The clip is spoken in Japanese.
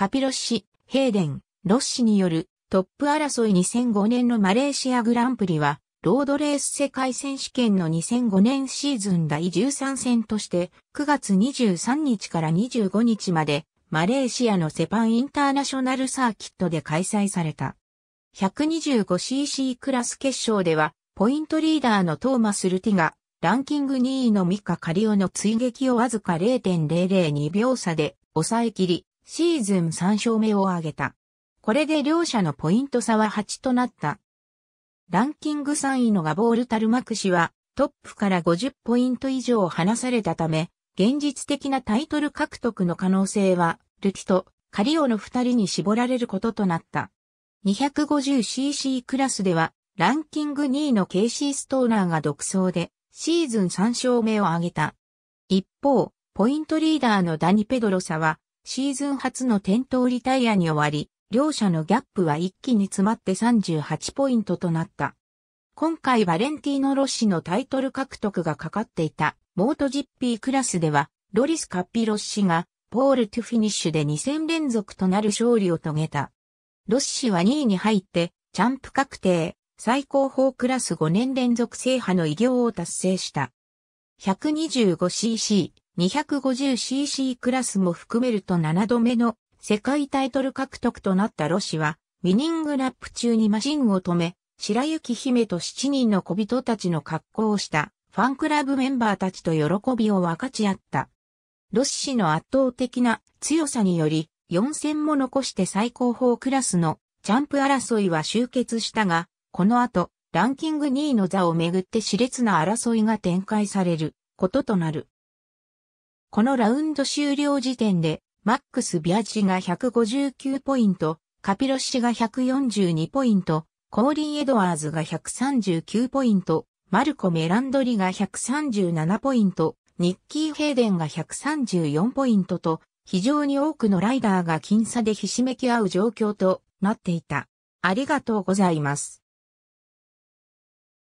カピロッシ、ヘイデン、ロッシによるトップ争い2005年のマレーシアグランプリは、ロードレース世界選手権の2005年シーズン第13戦として、9月23日から25日まで、マレーシアのセパンインターナショナルサーキットで開催された。125cc クラス決勝では、ポイントリーダーのトーマス・ルティが、ランキング2位のミカ・カリオの追撃をわずか0.002秒差で抑え切り、シーズン3勝目を挙げた。これで両者のポイント差は8となった。ランキング3位のガボール・タルマク氏は、トップから50ポイント以上離されたため、現実的なタイトル獲得の可能性は、ルキとカリオの二人に絞られることとなった。250cc クラスでは、ランキング2位のケイシー・ストーナーが独走で、シーズン3勝目を挙げた。一方、ポイントリーダーのダニ・ペドロサは、シーズン初の点灯リタイアに終わり、両者のギャップは一気に詰まって38ポイントとなった。今回バレンティーノ・ロッシのタイトル獲得がかかっていたモートジッピークラスでは、ロリス・カッピロッシがポール・トゥフィニッシュで2戦連続となる勝利を遂げた。ロッシは2位に入って、チャンプ確定、最高峰クラス5年連続制覇の偉業を達成した。125cc、250cc クラスも含めると7度目の世界タイトル獲得となったロシは、ウィニングラップ中にマシンを止め、白雪姫と7人の小人たちの格好をしたファンクラブメンバーたちと喜びを分かち合った。ロシ氏の圧倒的な強さにより、4戦も残して最高峰クラスのチャンプ争いは終結したが、この後、ランキング2位の座をめぐって熾烈な争いが展開されることとなる。このラウンド終了時点で、マックス・ビアジが159ポイント、カピロシが142ポイント、コーリン・エドワーズが139ポイント、マルコ・メランドリが137ポイント、ニッキー・ヘイデンが134ポイントと、非常に多くのライダーが僅差でひしめき合う状況となっていた。ありがとうございます。